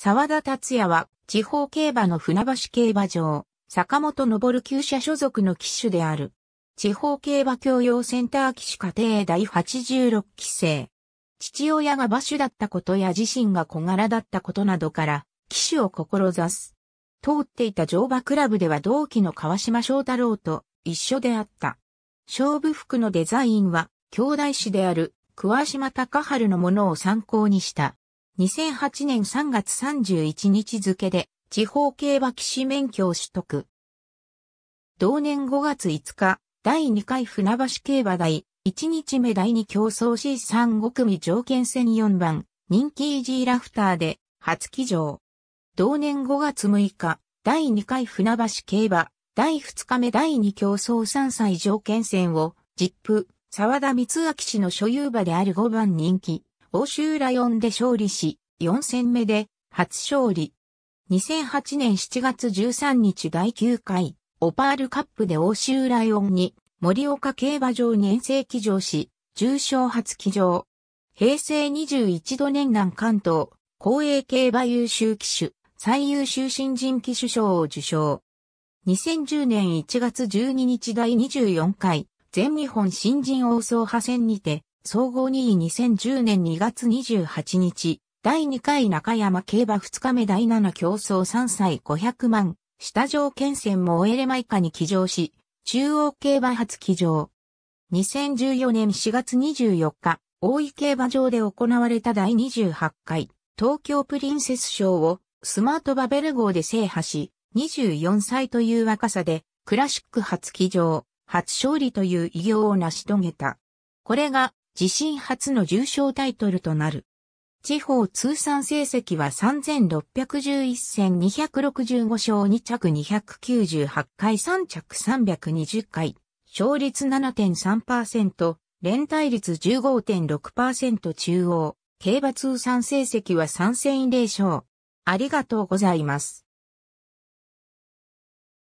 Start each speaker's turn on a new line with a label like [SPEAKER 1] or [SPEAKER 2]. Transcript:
[SPEAKER 1] 沢田達也は、地方競馬の船橋競馬場、坂本昇旧社所属の騎手である。地方競馬教養センター騎手家庭第86期生。父親が馬主だったことや自身が小柄だったことなどから、騎手を志す。通っていた乗馬クラブでは同期の川島翔太郎と一緒であった。勝負服のデザインは、兄弟子である桑島隆春のものを参考にした。2008年3月31日付で地方競馬騎士免許を取得。同年5月5日、第2回船橋競馬台、1日目第2競争 C35 組条件戦4番、人気イージーラフターで、初騎乗。同年5月6日、第2回船橋競馬、第2日目第2競争3歳条件戦を、ジップ、沢田光明氏の所有馬である5番人気、欧州ライオンで勝利し、4戦目で初勝利。2008年7月13日第9回、オパールカップで欧州ライオンに、森岡競馬場に遠征騎乗し、重賞初騎乗。平成21度年南関東、公営競馬優秀騎手、最優秀新人騎手賞を受賞。2010年1月12日第24回、全日本新人王総派戦にて、総合2位2010年2月28日、第2回中山競馬2日目第7競争3歳500万、下条県戦も終えれま以下に騎乗し、中央競馬初騎乗。2014年4月24日、大井競馬場で行われた第28回、東京プリンセス賞をスマートバベル号で制覇し、24歳という若さで、クラシック初騎乗、初勝利という偉業を成し遂げた。これが自身初の重賞タイトルとなる。地方通算成績は3611戦265勝2着298回3着320回、勝率7.3%、連帯率15.6%中央、競馬通算成績は3 0戦0勝。ありがとうございます。